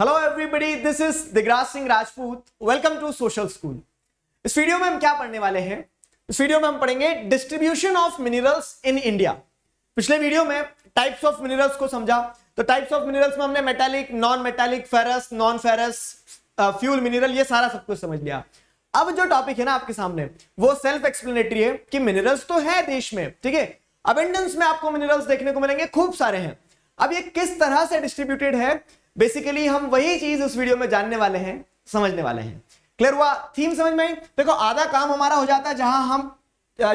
Hello everybody this is Digraj Singh Rajput welcome to Social School इस video में हम क्या पढ़ने वाले हैं इस वीडियो में हम पढ़ेंगे distribution of minerals in India पिछले वीडियो में टाइप्स ऑफ मिनरल्स को समझा तो टाइप्स ऑफ मिनरल्स में हमने metallic non metallic ferrous non ferrous fuel mineral ये सारा सब कुछ समझ लिया अब जो टॉपिक है ना आपके सामने वो सेल्फ एक्सप्लेनेटरी है कि मिनरल्स तो है देश में ठीक है अबेंडेंस में आपको मिनरल्स देखने को मिलेंगे खूब सारे हैं अब ये किस तरह से डिस्ट्रीब्यूटेड है बेसिकली हम वही चीज उस वीडियो में जानने वाले हैं समझने वाले हैं क्लियर हुआ थीम समझ में देखो आधा काम हमारा हो जाता है जहां हम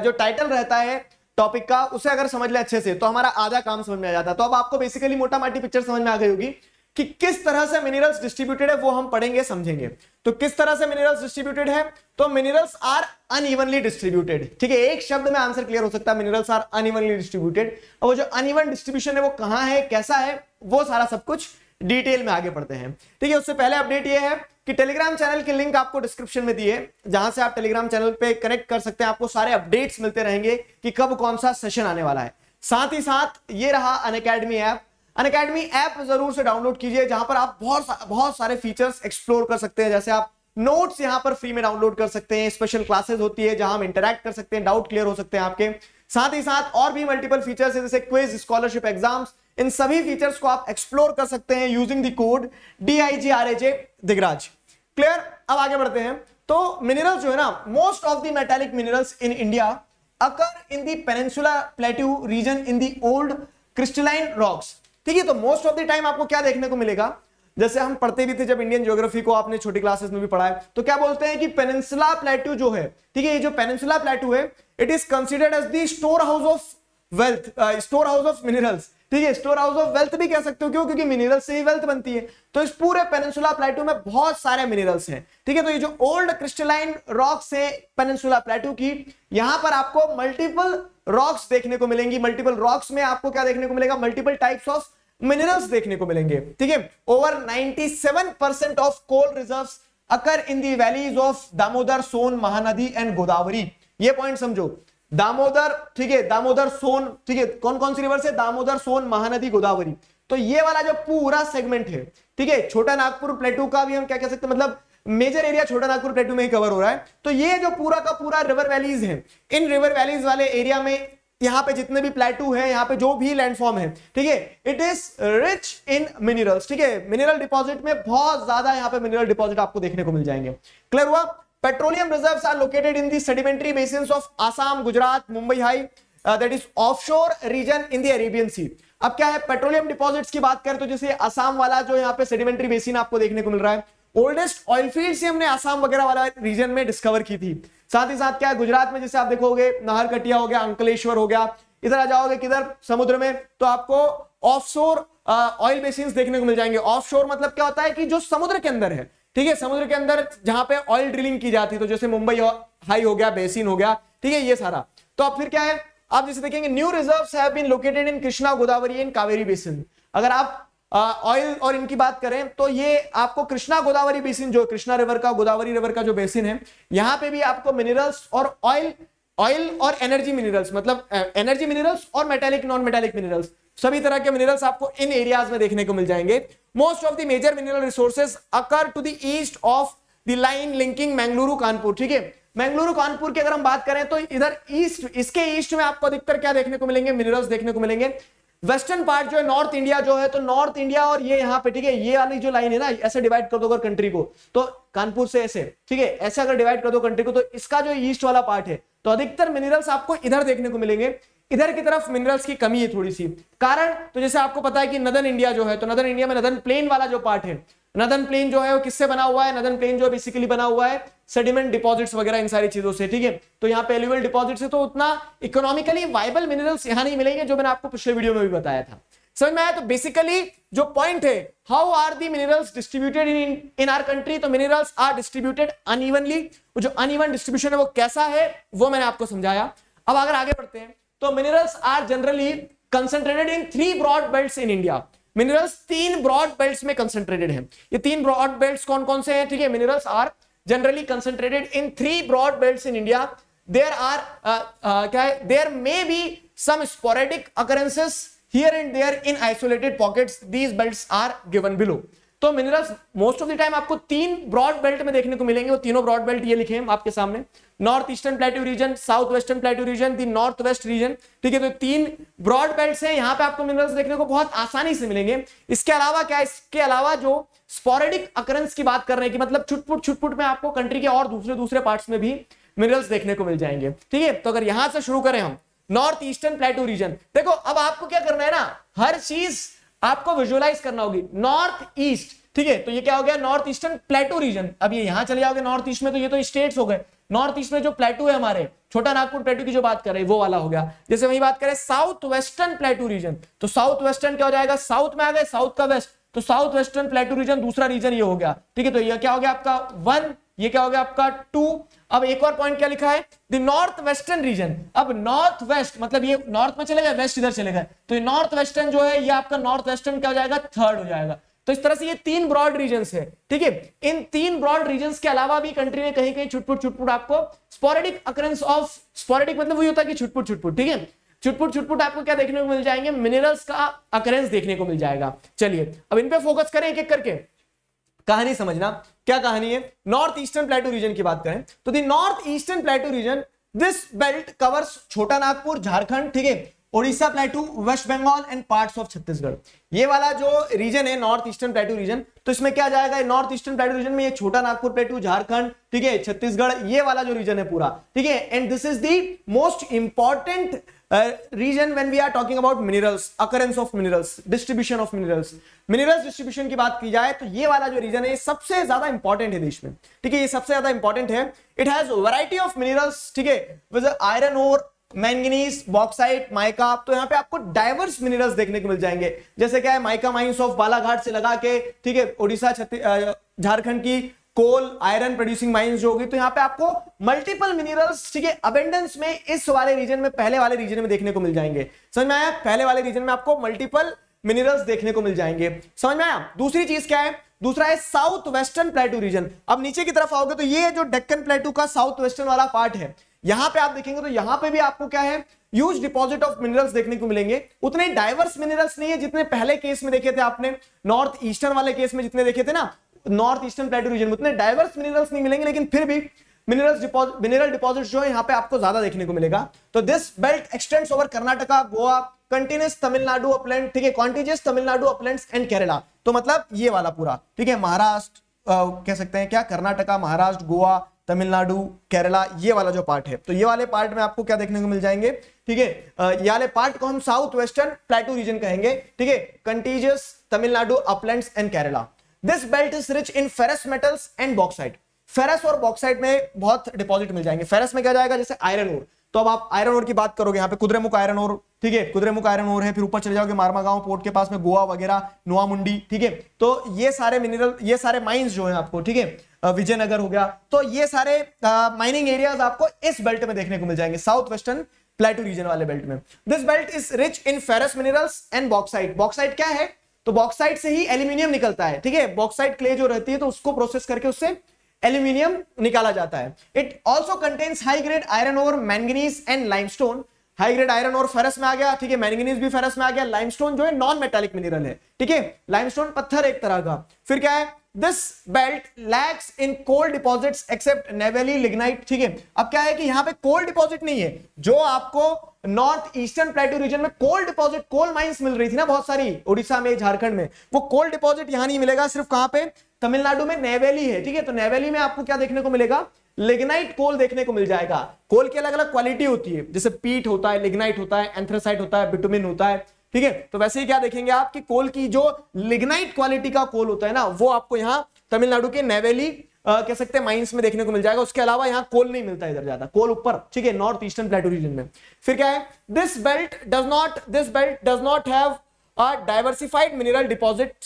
जो टाइटल रहता है टॉपिक का उसे अगर समझ ले अच्छे से तो हमारा आधा काम समझ में आ जाता है तो अब आपको बेसिकली मोटा माटी पिक्चर समझ में आ गई होगी कि किस तरह से मिनरल्स डिस्ट्रीब्यूटेड है वो हम पढ़ेंगे समझेंगे तो किस तरह से मिनरल्स डिस्ट्रीब्यूटेड है तो मिनरल्स आर अनइवनली डिस्ट्रीब्यूटेड ठीक है एक शब्द में आंसर क्लियर हो सकता है मिनरल्स आर अनइवनली डिस्ट्रीब्यूटेड और वो जो अनइवन डिस्ट्रीब्यूशन है वो कहां है कैसा है वो सारा सब कुछ डिटेल में आगे बढ़ते हैं ठीक है उससे पहले अपडेट ये है कि टेलीग्राम चैनल की लिंक आपको डिस्क्रिप्शन में दिए जहां से आप टेलीग्राम चैनल पे कनेक्ट कर सकते हैं आपको सारे अपडेट्स मिलते रहेंगे कि कब कौन सा सेशन आने वाला है साथ ही साथ ये रहा Unacademy app Unacademy app जरूर से डाउनलोड कीजिए जहां पर आप बहुत सा, बहुत सारे फीचर्स एक्सप्लोर कर सकते हैं जैसे आप नोट्स यहां पर फ्री में डाउनलोड कर सकते हैं स्पेशल क्लासेस होती है जहां हम इंटरेक्ट कर सकते हैं डाउट क्लियर हो सकते हैं आपके साथ ही साथ और भी मल्टीपल फीचर्स है जैसे क्विज स्कॉलरशिप एग्जाम्स इन सभी फीचर्स को आप एक्सप्लोर कर सकते हैं using the code D I G R A J Digraj clear अब आगे बढ़ते हैं तो मिनरल्स जो है ना most of the metallic minerals in India occur in the plateau region in the old crystalline rocks ठीक है तो मोस्ट ऑफ द टाइम आपको क्या देखने को मिलेगा जैसे हम पढ़ते भी थे जब इंडियन ज्योग्राफी को आपने छोटी क्लासेस में भी पढ़ा है तो क्या बोलते हैं कि पेनेंसुला प्लेटू जो है ठीक है ये जो पेनेंसुला प्लेटू है it is considered as the store house of wealth store house of minerals ठीक है स्टोर हाउस ऑफ वेल्थ भी कह सकते हो क्यों क्योंकि मिनरल्स से ही वेल्थ बनती है तो इस पूरे पेनेंसुला प्लेटू में बहुत सारे मिनरल्स हैं ठीक है तो ये जो ओल्ड क्रिस्टलाइन रॉक्स है पेनेंसुला प्लेटू की यहां पर आपको मल्टीपल रॉक्स देखने को मिलेंगी मल्टीपल रॉक्स में आपको क्या देखने को मिलेगा मल्टीपल टाइप्स ऑफ मिनरल्स देखने को मिलेंगे ठीक है over 97 percent of coal reserves occur in the valleys of Damodar Son Mahanadi and Godavari ये पॉइंट समझो दामोदर ठीक है दामोदर सोन ठीक है कौन कौन सी रिवर्स है दामोदर सोन महानदी गोदावरी तो ये वाला जो पूरा सेगमेंट है ठीक है छोटा नागपुर प्लेटू का भी हम क्या कह सकते हैं मतलब मेजर एरिया छोटा नागपुर प्लेटू में ही कवर हो रहा है तो ये जो पूरा का पूरा रिवर वैलीज है इन रिवर वैलीज वाले एरिया में यहाँ पे जितने भी प्लेटू है यहाँ पे जो भी लैंडफॉर्म है ठीक है it is rich in minerals ठीक है मिनरल डिपॉजिट में बहुत ज्यादा यहाँ पे मिनरल डिपॉजिट आपको देखने को मिल जाएंगे क्लियर हुआ petroleum reserves are located in the sedimentary basin of Assam Gujarat Mumbai High that is offshore region in the Arabian Sea अब क्या है पेट्रोलियम डिपॉजिट की बात करें तो जैसे आसाम वाला जो यहाँ पे सेडिमेंट्री बेसिन आपको देखने को मिल रहा है ओल्डेस्ट ऑयल फील्ड से हमने आसाम वगैरह वाला रीजन में डिस्कवर की थी साथ ही साथ क्या है गुजरात में जैसे आप देखोगे नाहरकटिया हो गया अंकलेश्वर हो गया इधर आ जाओगे किधर समुद्र में तो आपको ऑफशोर ऑयल बेसिन देखने को मिल जाएंगे ऑफशोर मतलब क्या होता है कि जो समुद्र के अंदर है ठीक है समुद्र के अंदर जहां पे ऑयल ड्रिलिंग की जाती है तो जैसे मुंबई हाई हो गया बेसिन हो गया ठीक है ये सारा तो अब फिर क्या है आप जैसे देखेंगे new reserves have been located in Krishna Godavari and Kaveri basin अगर आप ऑयल और इनकी बात करें तो ये आपको कृष्णा गोदावरी बेसिन जो कृष्णा रिवर का गोदावरी रिवर का जो बेसिन है यहाँ पे भी आपको मिनरल्स और ऑयल ऑयल और एनर्जी मिनरल्स मतलब एनर्जी मिनरल्स और मेटेलिक नॉन मेटेलिक मिनरल्स सभी तरह के मिनरल्स आपको इन एरियाज में देखने को मिल जाएंगे most of the major mineral resources occur to the east of the line linking Mangaluru Kanpur ठीक है मैंगलुरु कानपुर की अगर हम बात करें तो इधर ईस्ट इसके ईस्ट में आपको अधिकतर क्या देखने को मिलेंगे मिनरल्स देखने को मिलेंगे वेस्टर्न पार्ट जो है नॉर्थ इंडिया जो है तो नॉर्थ इंडिया और ये यहाँ पे ठीक है ये वाली जो लाइन है ना ऐसे डिवाइड कर दो अगर कंट्री को तो कानपुर से ऐसे ठीक है ऐसे अगर डिवाइड कर दो कंट्री को तो इसका जो ईस्ट वाला पार्ट है तो अधिकतर मिनरल्स आपको इधर देखने को मिलेंगे इधर की तरफ मिनरल्स की कमी है थोड़ी सी कारण तो जैसे आपको पता है कि नदन इंडिया जो है तो नदन इंडिया में नदन प्लेन वाला जो पार्ट है नदन प्लेन जो है वो किससे बना हुआ है नदन प्लेन जो बेसिकली बना हुआ है सेडिमेंट डिपॉजिट्स वगैरह इन सारी चीजों से ठीक है तो यहाँ पे एल्यूवल डिपॉजिट से तो उतना इकोनॉमिकली वाइबल मिनरल्स यहाँ नहीं मिलेंगे जो मैंने आपको पिछले वीडियो में भी बताया था समझ में आया तो बेसिकली जो पॉइंट है how are the minerals distributed in in our country तो मिनरल्स आर डिस्ट्रीब्यूटेड अनइवनली जो अनइवन डिस्ट्रीब्यूशन है वो कैसा है वो मैंने आपको समझाया अब अगर आगे बढ़ते हैं तो minerals are generally concentrated in three broad belt in India minerals तीन ब्रॉड बेल्ट में कंसेंट्रेटेड है ये तीन ब्रॉड बेल्ट कौन कौन से हैं ठीक है minerals are generally concentrated in three broad belts in India. There are uh, uh, there may be some sporadic occurrences here and there in isolated pockets. These belts are given below. तो minerals most of the time आपको तीन broad belt में देखने को मिलेंगे वो तीनों broad belt ये लिखे हैं आपके सामने north eastern plateau region south western plateau region the north west region ठीक है तो तीन ब्रॉड बेल्ट है यहाँ पे आपको मिनरल्स देखने को बहुत आसानी से मिलेंगे इसके अलावा क्या इसके अलावा जो स्पोरेडिक अकरेंस की बात कर रहे हैं कि मतलब छुटपुट छुटपुट में आपको कंट्री के और दूसरे दूसरे पार्ट में भी मिनरल्स देखने को मिल जाएंगे ठीक है तो अगर यहां से शुरू करें हम नॉर्थ ईस्टर्न प्लेटू रीजन देखो अब आपको क्या करना है ना हर चीज आपको विजुअलाइज करना होगी नॉर्थ ईस्ट ठीक है तो ये क्या हो गया नॉर्थ ईस्टर्न प्लेटो रीजन अब ये यहां चले जाओगे नॉर्थ ईस्ट में तो ये तो स्टेट्स हो गए नॉर्थ ईस्ट में जो प्लेटू है हमारे छोटा नागपुर प्लेटू की जो बात करें वो वाला हो गया जैसे वही बात करें साउथ वेस्टर्न प्लेटू रीजन तो साउथ वेस्टर्न क्या हो जाएगा साउथ में आ गए साउथ का वेस्ट तो साउथ वेस्टर्न प्लेटू रीजन दूसरा रीजन ये हो गया ठीक है तो यह क्या हो गया आपका वन ये क्या हो गया आपका टू अब एक और पॉइंट क्या लिखा है द नॉर्थ वेस्टर्न रीजन अब नॉर्थ वेस्ट मतलब ये नॉर्थ में चले गए वेस्ट इधर चले गए तो ये नॉर्थ वेस्टर्न जो है ये आपका नॉर्थ वेस्टर्न क्या हो जाएगा थर्ड हो जाएगा तो इस तरह से ये तीन ब्रॉड रीजन है ठीक है इन तीन ब्रॉड रीजन के अलावा भी कंट्री में कहीं कहीं छुटपुट छुटपुट आपको स्पोरेडिक अक्रेंस ऑफ स्पोरेडिक मतलब वही होता है कि छुटपुट छुटपुट ठीक है छुटपुट छुटपुट आपको क्या देखने को मिल जाएंगे मिनरल्स का अकरेंस देखने को मिल जाएगा चलिए अब इन पे फोकस करें एक एक करके कहानी समझना क्या कहानी है नॉर्थ ईस्टर्न प्लेटो रीजन की बात करें तो the north eastern plateau region this belt covers Chota Nagpur Jharkhand ठीक है Odisha plateau West Bengal and parts of Chhattisgarh ये वाला जो रीजन है नॉर्थ ईस्टर्न प्लेटू रीजन तो इसमें क्या जाएगा नॉर्थ ईस्टर्न प्लेटू रीजन में ये छोटा नागपुर प्लेटू झारखंड ठीक है छत्तीसगढ़ ये वाला जो रीजन है पूरा ठीक है and this is the most important region when we are talking about minerals occurrence of minerals distribution of minerals minerals distribution की बात की जाए तो ये वाला जो रीजन है सबसे ज्यादा इंपॉर्टेंट है देश में ठीक है ये सबसे ज्यादा इंपॉर्टेंट है it has variety of minerals ठीक है आयरन और मैंगनीस बॉक्साइट माइका तो यहाँ पे आपको डाइवर्स मिनरल्स देखने को मिल जाएंगे जैसे क्या है माइका माइंस ऑफ बालाघाट से लगा के ठीक है ओडिशा झारखंड की कोल आयरन प्रोड्यूसिंग माइंस जो होगी तो यहाँ पे आपको मल्टीपल मिनरल्स ठीक है अबेंडेंस में इस वाले रीजन में पहले वाले रीजन में देखने को मिल जाएंगे समझ में आया पहले वाले रीजन में आपको मल्टीपल मिनरल्स देखने को मिल जाएंगे समझ में आया दूसरी चीज क्या है दूसरा है साउथ वेस्टर्न प्लेटू रीजन अब नीचे की तरफ आओगे तो ये जो डेक्कन प्लेटू का साउथ वेस्टर्न वाला पार्ट है यहां पे आप देखेंगे तो यहां पे भी आपको क्या है यूज डिपॉजिट ऑफ मिनरल्स देखने को मिलेंगे उतने डाइवर्स मिनरल्स नहीं है जितने पहले केस में देखे थे आपने नॉर्थ ईस्टर्न वाले केस में जितने देखे थे ना नॉर्थ ईस्टर्न प्लेटो रीजन में उतने डाइवर्स मिनरल्स नहीं मिलेंगे लेकिन फिर भी मिनरल्स डिपॉजिट मिनरल डिपॉजिट जो है यहाँ पे आपको ज्यादा देखने को मिलेगा तो this belt extends over Karnataka Goa continuous Tamil Nadu upland ठीक है contiguous Tamil Nadu upland and Kerala तो मतलब ये वाला पूरा ठीक है महाराष्ट्र कह सकते हैं क्या कर्नाटका महाराष्ट्र गोवा तमिलनाडु केरला ये वाला जो पार्ट है तो ये वाले पार्ट में आपको क्या देखने को मिल जाएंगे ठीक है ये वाले पार्ट को हम साउथ वेस्टर्न प्लेटू रीजन कहेंगे ठीक है contiguous Tamil Nadu upland and Kerala this belt is rich in ferrous metals and bauxite ferrous और बॉक्साइड में बहुत डिपॉजिट मिल जाएंगे फेरस में क्या जाएगा जैसे आयरन ओर तो अब आप आयरन ओर की बात करोगे यहाँ पे कुद्रेमुख आयरन ओर ठीक है कुद्रेमुख आयरन ओर है फिर ऊपर चले जाओगे मारमा गांव पोर्ट के पास में गोवा वगैरह नोआमुंडी ठीक है तो ये सारे मिनरल ये सारे माइंस जो है आपको ठीक है विजयनगर हो गया तो ये सारे माइनिंग एरियाज आपको इस बेल्ट में देखने को मिल जाएंगे साउथ वेस्टर्न प्लेटू रीजन वाले बेल्ट में this belt is rich in ferrous minerals and bauxite bauxite क्या है तो बॉक्साइड से ही एल्यूमिनियम निकलता है ठीक है बॉक्साइड क्ले जो रहती है तो उसको प्रोसेस करके उससे एल्यूमिनियम निकाला जाता है it also contains high grade iron और manganese and limestone high grade iron और फेरस में आ गया ठीक है मैंगनीज भी फेरस में आ गया लाइमस्टोन जो है नॉन मेटालिक मिनरल है ठीक है लाइमस्टोन पत्थर एक तरह का फिर क्या है this belt lacks in coal deposits except Neyveli lignite ठीक है अब क्या है कि यहां पे कोल डिपॉजिट नहीं है जो आपको नॉर्थ ईस्टर्न प्लेटो रीजन में कोल डिपॉजिट कोल माइंस मिल रही थी ना बहुत सारी उड़ीसा में झारखंड में वो कोल डिपॉजिट यहाँ नहीं मिलेगा सिर्फ कहां पे तमिलनाडु में नेवेली है ठीक है तो नेवेली में आपको क्या देखने को मिलेगा लिग्नाइट कोल देखने को मिल जाएगा कोल की अलग अलग क्वालिटी होती है जैसे पीट होता है लिग्नाइट होता है एंथ्रोसाइट होता है बिटुमिन होता है ठीक है तो वैसे ही क्या देखेंगे आप कि कोल की जो लिग्नाइट क्वालिटी का कोल होता है ना वो आपको यहाँ तमिलनाडु के नेवेली कह सकते हैं माइंस में देखने को मिल जाएगा उसके अलावा यहाँ कोल नहीं मिलता इधर ज्यादा कोल ऊपर ठीक है नॉर्थ ईस्टर्न प्लेटो रीजन में फिर क्या है this belt does not this belt does not have diversified mineral deposit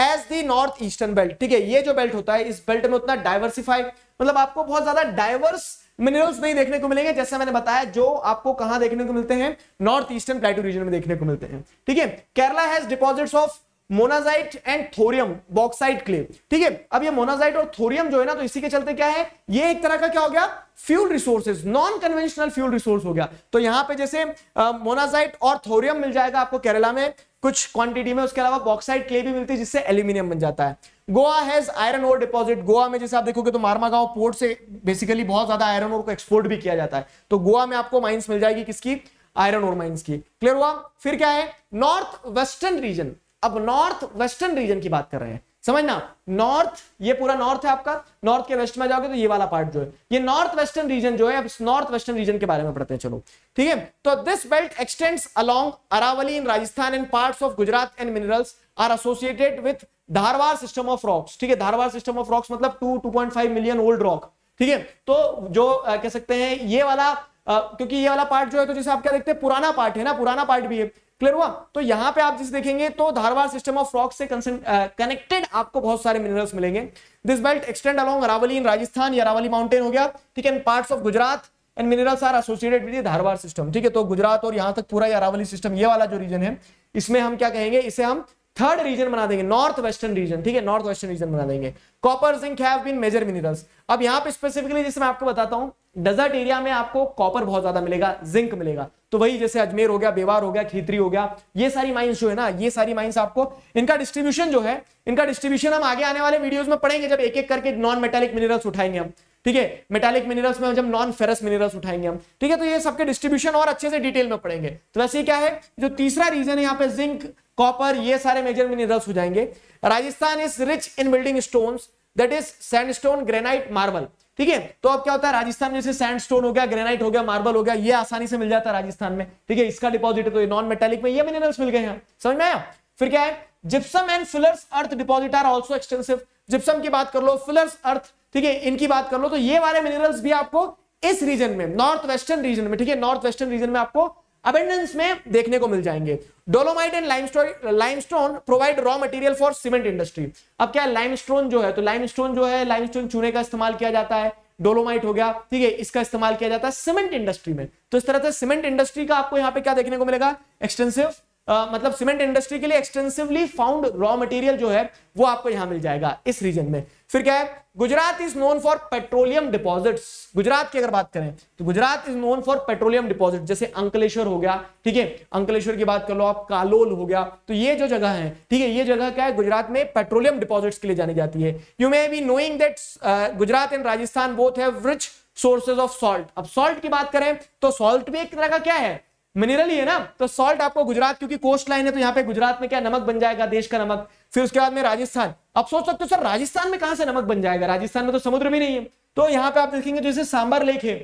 as the north eastern belt ठीक है ये जो बेल्ट होता है इस बेल्ट में उतना डायवर्सिफाइड मतलब आपको बहुत ज्यादा डायवर्स मिनरल्स नहीं देखने को मिलेंगे जैसे मैंने बताया जो आपको कहां देखने को मिलते हैं नॉर्थ ईस्टर्न प्लेटू रीजन में देखने को मिलते हैं ठीक है Kerala has deposits of monazite and thorium bauxite clay ठीक है अब ये मोनाजाइट और थोरियम जो है ना तो इसी के चलते क्या है ये एक तरह का क्या हो गया fuel resources non conventional fuel resource हो गया तो यहां पे जैसे मोनाजाइट और थोरियम मिल जाएगा आपको केरला में कुछ क्वांटिटी में उसके अलावा बॉक्साइट क्ले भी मिलती है जिससे एल्यूमिनियम बन जाता है Goa has iron ore deposit Goa में जैसे आप देखोगे तो मारमा गांव पोर्ट से बेसिकली बहुत ज्यादा आयरन ओर को एक्सपोर्ट भी किया जाता है तो गोवा में आपको माइंस मिल जाएगी किसकी आयरन ओर माइंस की क्लियर हुआ फिर क्या है नॉर्थ वेस्टर्न रीजन अब नॉर्थ वेस्टर्न रीजन की बात कर रहे हैं समझना नॉर्थ ये पूरा नॉर्थ है आपका नॉर्थ के वेस्ट में जाओगे तो ये वाला पार्ट जो है ये नॉर्थ वेस्टर्न रीजन जो है अब नॉर्थ वेस्टर्न रीजन के बारे में पढ़ते हैं चलो ठीक है तो this belt extends along Aravalli in Rajasthan and parts of Gujarat and minerals are associated with Dharwar system of rocks ठीक है धारवार सिस्टम ऑफ रॉक्स मतलब two two point five million old rock ठीक है तो जो कह सकते हैं ये वाला आ, क्योंकि ये वाला पार्ट जो है तो जैसे आप क्या देखते हैं पुराना पार्ट है ना पुराना पार्ट भी है क्लियर हुआ तो यहां पे आप जिस देखेंगे तो धारवार सिस्टम ऑफ फ्रॉक से कनेक्टेड आपको बहुत सारे मिनरल्स मिलेंगे this belt extend along Aravalli in Rajasthan या अरावली माउंटेन हो गया ठीक है parts of Gujarat and minerals are associated with Dharwar system ठीक है तो गुजरात और यहां तक पूरा अरावली सिस्टम ये वाला जो रीजन है इसमें हम क्या कहेंगे इसे हम थर्ड रीजन बना देंगे नॉर्थ वेस्टर्न रीजन ठीक है नॉर्थ वेस्टर्न रीजन बना देंगे copper zinc have been major minerals अब यहां पे स्पेसिफिकली जैसे मैं आपको बताता हूं डेजर्ट एरिया में आपको कॉपर बहुत ज्यादा मिलेगा जिंक मिलेगा तो वही जैसे अजमेर हो गया बेवार हो गया खेतरी हो गया ये सारी माइंस जो है ना ये सारी माइंस आपको इनका डिस्ट्रीब्यूशन जो है इनका डिस्ट्रीब्यूशन हम आगे आने वाले वीडियोज में पढ़ेंगे जब एक एक करके नॉन मेटेलिक मिनरल्स उठाएंगे हम ठीक है मेटालिक मिनरल्स में जब नॉन फेरस मिनरल्स उठाएंगे हम ठीक है तो ये सबके डिस्ट्रीब्यूशन और अच्छे से डिटेल में पड़ेंगे तो वैसे क्या है जो तीसरा रीजन है यहाँ पे जिंक कॉपर ये सारे मेजर मिनरल्स हो जाएंगे Rajasthan is rich in building stone that is sandstone granite marble ठीक है तो अब क्या होता है राजस्थान में जैसे सैंडस्टोन हो गया ग्रेनाइट हो गया मार्बल हो गया ये आसानी से मिल जाता है राजस्थान में ठीक है इसका डिपॉजिट है तो नॉन मेटेलिक में ये मिनरल्स मिल गए हैं समझ में आया फिर क्या है gypsum and fuller's earth deposit are also extensive gypsum की बात कर लो फिलर्स अर्थ ठीक है इनकी बात कर लो तो ये वाले मिनरल्स भी आपको इस रीजन में नॉर्थ वेस्टर्न रीजन में ठीक है नॉर्थ वेस्टर्न रीजन में आपको अबेंडेंस में देखने को मिल जाएंगे dolomite and limestone limestone provide raw material for cement industry अब क्या लाइम लाइमस्टोन जो है तो लाइमस्टोन जो है लाइमस्टोन चूने का इस्तेमाल किया जाता है डोलोमाइट हो गया ठीक है इसका इस्तेमाल किया जाता है सीमेंट इंडस्ट्री में तो इस तरह से सीमेंट इंडस्ट्री का आपको यहाँ पे क्या देखने को मिलेगा एक्सटेंसिव आ, मतलब सीमेंट इंडस्ट्री के लिए एक्सटेंसिवली फाउंड रॉ मटेरियल जो है वो आपको यहां मिल जाएगा इस रीजन में फिर क्या है Gujarat is known for petroleum deposits Gujarat की अगर बात करें तो Gujarat is known for petroleum deposit जैसे अंकलेश्वर हो गया ठीक है अंकलेश्वर की बात कर लो आप कालोल हो गया तो ये जो जगह है ठीक है ये जगह क्या है गुजरात में पेट्रोलियम डिपॉजिट्स के लिए जानी जाती है you may be knowing that Gujarat and Rajasthan both है रिच सोर्सेज ऑफ सॉल्ट अब सॉल्ट की बात करें तो सॉल्ट भी एक तरह का क्या है मिनरल ही है ना तो सॉल्ट आपको गुजरात क्योंकि कोस्ट लाइन है तो यहाँ पे गुजरात में क्या नमक बन जाएगा देश का नमक फिर उसके बाद में राजस्थान आप सोच सकते हो सर राजस्थान में कहां से नमक बन जाएगा राजस्थान में तो समुद्र भी नहीं है तो यहाँ पे आप देखेंगे तो जैसे सांबर लेक है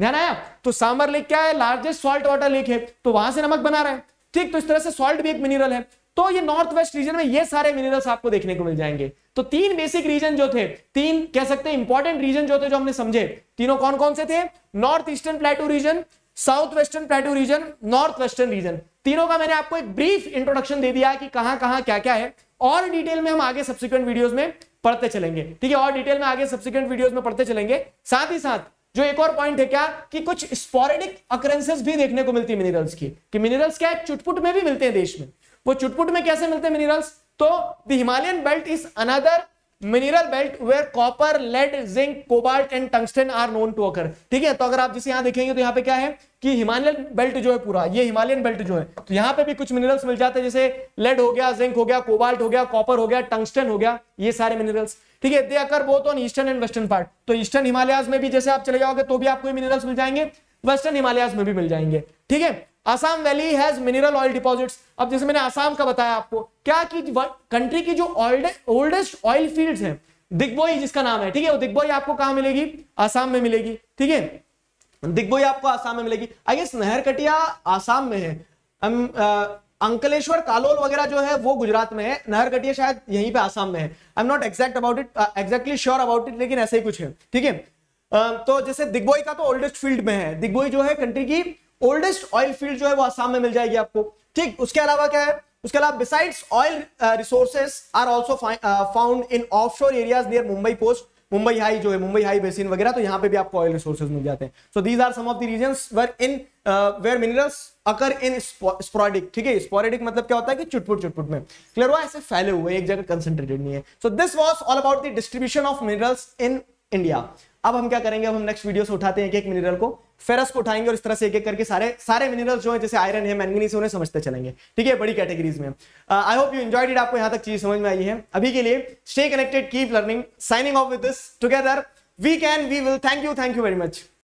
ध्यान आया तो सांबर लेक क्या है लार्जेस्ट सॉल्ट वाटर लेक है तो वहां से नमक बना रहा है ठीक तो इस तरह से सॉल्ट भी एक मिनरल है तो ये नॉर्थ वेस्ट रीजन में ये सारे मिनरल्स आपको देखने को मिल जाएंगे तो तीन बेसिक रीजन जो थे तीन कह सकते हैं इंपॉर्टेंट रीजन जो थे जो हमने समझे तीनों कौन कौन से थे north eastern plateau region south western plateau region north western region तीनों का मैंने आपको एक ब्रीफ इंट्रोडक्शन दे दिया है कि कहां कहां क्या क्या है और डिटेल में हम आगे सब्सिक्वेंट वीडियोस में पढ़ते चलेंगे ठीक है और डिटेल में आगे सब्सिक्वेंट वीडियोस में पढ़ते चलेंगे साथ ही साथ जो एक और पॉइंट है क्या कि कुछ स्पोरेडिक अक्रेंसेस भी देखने को मिलती है मिनरल्स की कि मिनरल्स क्या है चुटपुट में भी मिलते हैं देश में वो चुटपुट में कैसे मिलते हैं मिनरल्स तो the Himalayan belt is another mineral belt where copper lead zinc cobalt and tungsten are known to occur ठीक है तो अगर आप जैसे यहां देखेंगे तो यहाँ पे क्या है कि हिमालयन बेल्ट जो है पूरा ये हिमालयन बेल्ट जो है तो यहाँ पे भी कुछ मिनरल्स मिल जाते हैं जैसे लेड हो गया जिंक हो गया कोबाल्ट हो गया कॉपर हो गया टंगस्टन हो गया ये सारे मिनरल्स ठीक है they occur both on eastern and western part तो ईस्टर्न हिमालयाज में भी जैसे आप चले जाओगे तो भी आपको मिनरल्स मिल जाएंगे वेस्टर्न हिमालयाज में भी मिल जाएंगे ठीक है Assam valley has mineral oil deposits अब जैसे मैंने आसाम का बताया आपको क्या की कंट्री की जो ओल्डेस्ट ऑयल फील्ड है दिग्बोई जिसका नाम है ठीक है वो दिग्बोई आपको कहा मिलेगी आसाम में मिलेगी ठीक है दिग्बोई आपको आसाम में मिलेगी आई गेस नहरकटिया आसाम में है अम, आ, अंकलेश्वर कालोल वगैरह जो है वो गुजरात में है नहरकटिया शायद यहीं पे आसाम में है I am not exact about it exactly sure about it लेकिन ऐसा ही कुछ है ठीक है तो जैसे दिग्बोई का तो ओल्डेस्ट फील्ड में है दिग्बोई जो है कंट्री की ओल्डेस्ट ऑयल फील्ड जो है वो आसाम में मिल जाएगी आपको ठीक उसके अलावा क्या है उसके अलावा besides oil resources are also found in offshore areas near Mumbai coast Mumbai high जो है मुंबई हाई बेसिन वगैरह तो यहाँ पे भी आपको ऑयल रिसोर्सेज मिल जाते हैं so these are some of the regions where in where minerals occur in sporadic ठीक है स्पोरेडिक मतलब क्या होता है कि चुटपुट चुटपुट में क्लियर हुआ ऐसे फैले हुए एक जगह कंसेंट्रेटेड नहीं है so this was all about the distribution of minerals in India अब हम क्या करेंगे अब हम नेक्स्ट वीडियो से उठाते हैं एक एक मिनरल को फेरस को उठाएंगे और इस तरह से एक एक करके सारे सारे मिनरल्स जो हैं जैसे आयरन है मैंगनीस उन्हें समझते चलेंगे ठीक है बड़ी कैटेगरीज में I hope you enjoyed it आपको यहां तक चीज समझ में आई है अभी के लिए stay connected keep learning signing off with this together we can we will thank you thank you very much